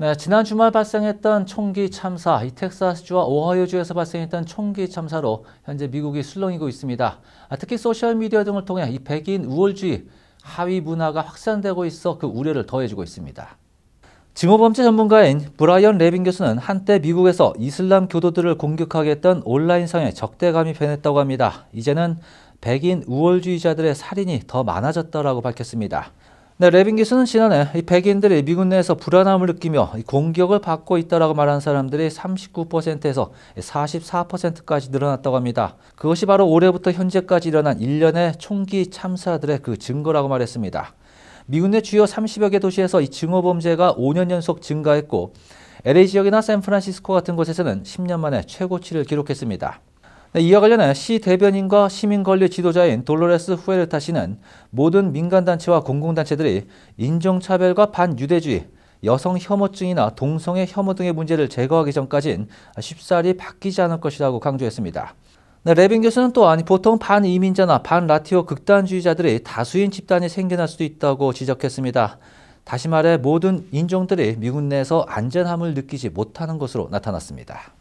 네, 지난 주말 발생했던 총기 참사, 이 텍사스주와 오하이오주에서 발생했던 총기 참사로 현재 미국이 술렁이고 있습니다. 아, 특히 소셜미디어 등을 통해 이 백인 우월주의, 하위 문화가 확산되고 있어 그 우려를 더해주고 있습니다. 증오범죄 전문가인 브라이언 레빈 교수는 한때 미국에서 이슬람 교도들을 공격하게 했던 온라인상에 적대감이 변했다고 합니다. 이제는 백인 우월주의자들의 살인이 더 많아졌다라고 밝혔습니다. 네, 레빈기스는 지난해 이 백인들이 미군 내에서 불안함을 느끼며 공격을 받고 있다라고 말한 사람들이 39%에서 44%까지 늘어났다고 합니다. 그것이 바로 올해부터 현재까지 일어난 일련의 총기 참사들의 그 증거라고 말했습니다. 미군 내 주요 30여 개 도시에서 이 증오 범죄가 5년 연속 증가했고 LA 지역이나 샌프란시스코 같은 곳에서는 10년 만에 최고치를 기록했습니다. 이와 관련해 시 대변인과 시민권리 지도자인 돌로레스 후에르타 씨는 모든 민간단체와 공공단체들이 인종차별과 반유대주의, 여성 혐오증이나 동성애 혐오 등의 문제를 제거하기 전까진 쉽사리 바뀌지 않을 것이라고 강조했습니다. 네, 레빈 교수는 또한 보통 반이민자나 반라티오 극단주의자들이 다수인 집단이 생겨날 수도 있다고 지적했습니다. 다시 말해 모든 인종들이 미국 내에서 안전함을 느끼지 못하는 것으로 나타났습니다.